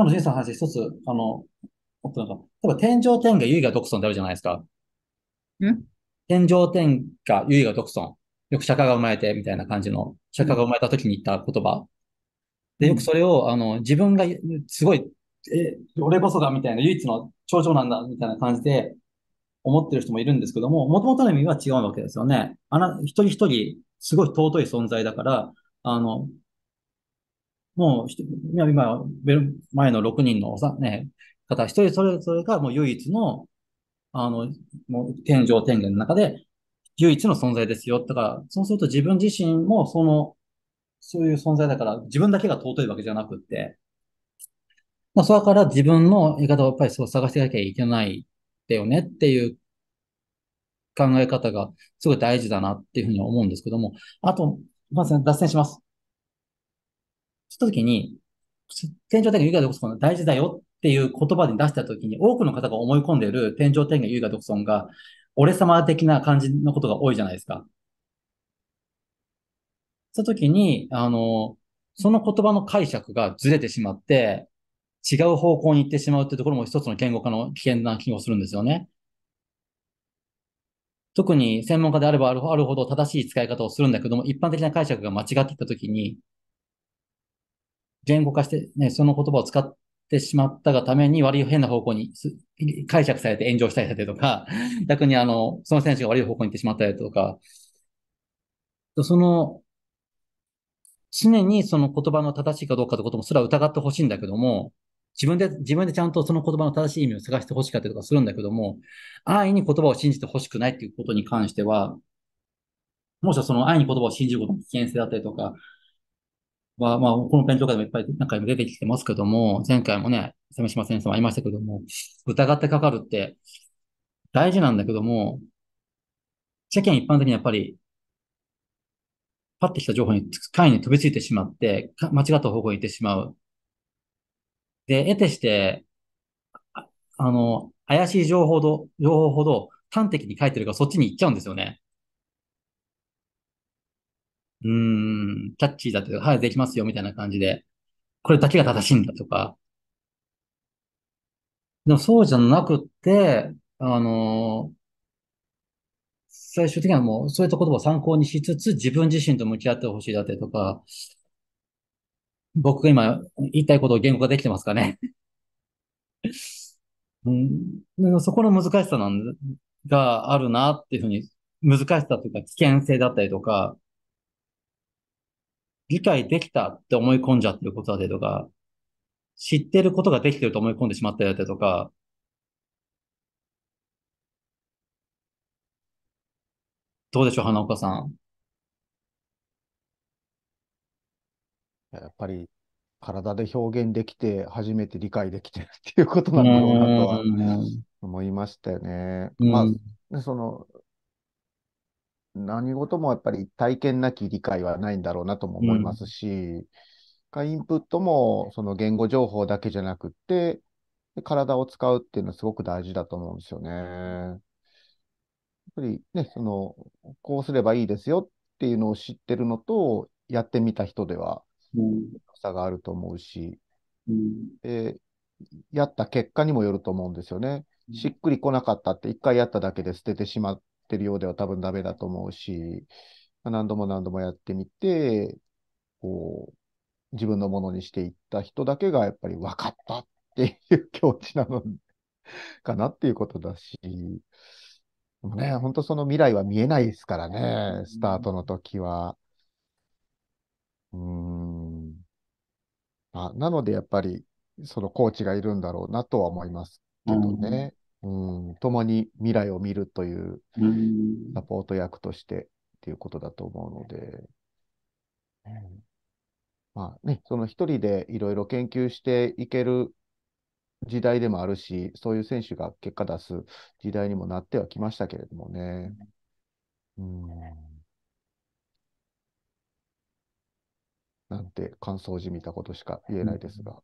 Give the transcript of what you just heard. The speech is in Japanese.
今の人生の話一つ、あの、なんか、例えば天上天下唯我独尊ってあるじゃないですか。ん天上天下唯我独尊。よく釈迦が生まれて、みたいな感じの、釈迦が生まれた時に言った言葉。で、よくそれを、あの、自分が、すごい、え、俺こそが、みたいな、唯一の頂上なんだ、みたいな感じで、思ってる人もいるんですけども、もともとの意味は違うわけですよね。あな、一人一人、すごい尊い存在だから、あの、もう、今、前の6人のさ、ね、方、一人それ、それがもう唯一の、あの、もう天上天下の中で、唯一の存在ですよ。だから、そうすると自分自身も、その、そういう存在だから、自分だけが尊いわけじゃなくって、まあ、それから自分の言い方をやっぱりそう探していかなきゃいけないだよねっていう考え方がすごい大事だなっていうふうに思うんですけども、あと、まず、脱線します。したときに、天井天下唯我独尊が大事だよっていう言葉で出したときに、多くの方が思い込んでいる天井天下唯我独尊が、俺様的な感じのことが多いじゃないですか。したときに、あの、その言葉の解釈がずれてしまって、違う方向に行ってしまうってところも一つの言語化の危険な気がするんですよね。特に専門家であればあるほど正しい使い方をするんだけども、一般的な解釈が間違っていたときに、言語化して、ね、その言葉を使ってしまったがために悪い変な方向に解釈されて炎上したりだとか、逆にあの、その選手が悪い方向に行ってしまったりとか、その、常にその言葉の正しいかどうかってこともすら疑ってほしいんだけども、自分で、自分でちゃんとその言葉の正しい意味を探してほしかったりとかするんだけども、安易に言葉を信じてほしくないっていうことに関しては、もしくはその安易に言葉を信じることの危険性だったりとか、は、まあ、このペンとかでもいっぱい何回も出てきてますけども、前回もね、鮫島先生もありましたけども、疑ってかかるって大事なんだけども、世間一般的にやっぱり、パッてきた情報に、会に飛びついてしまって、間違った方向に行ってしまう。で、得てして、あの、怪しい情報ほど、情報ほど端的に書いてるからそっちに行っちゃうんですよね。うん、キャッチーだとて、はい、できますよ、みたいな感じで、これだけが正しいんだとか。でもそうじゃなくって、あのー、最終的にはもうそういった言葉を参考にしつつ、自分自身と向き合ってほしいだってとか、僕が今言いたいことを言語化できてますかね。うん、そこの難しさなんがあるなっていうふうに、難しさというか危険性だったりとか、理解できたって思い込んじゃってることだったりとか、知ってることができてると思い込んでしまったりだったりとか、どうでしょう、花岡さん。やっぱり体で表現できて、初めて理解できてるっていうことなんだろうなとは思いましたよね。まあ、その、何事もやっぱり体験なき理解はないんだろうなとも思いますし、うん、インプットもその言語情報だけじゃなくて、体を使うっていうのはすごく大事だと思うんですよね。やっぱりね、その、こうすればいいですよっていうのを知ってるのと、やってみた人では差があると思うし、うん、やった結果にもよると思うんですよね。しっくりこなかったって、一回やっただけで捨ててしまっってるようでは多分ダメだと思うし、何度も何度もやってみて、こう、自分のものにしていった人だけがやっぱり分かったっていう境地なのかなっていうことだし、でもね、本当その未来は見えないですからね、スタートの時は。うん。あなのでやっぱり、そのコーチがいるんだろうなとは思いますけどね。うん、共に未来を見るというサポート役としてっていうことだと思うので、うん、まあね、その一人でいろいろ研究していける時代でもあるし、そういう選手が結果出す時代にもなってはきましたけれどもね。うん、なんて感想じみたことしか言えないですが。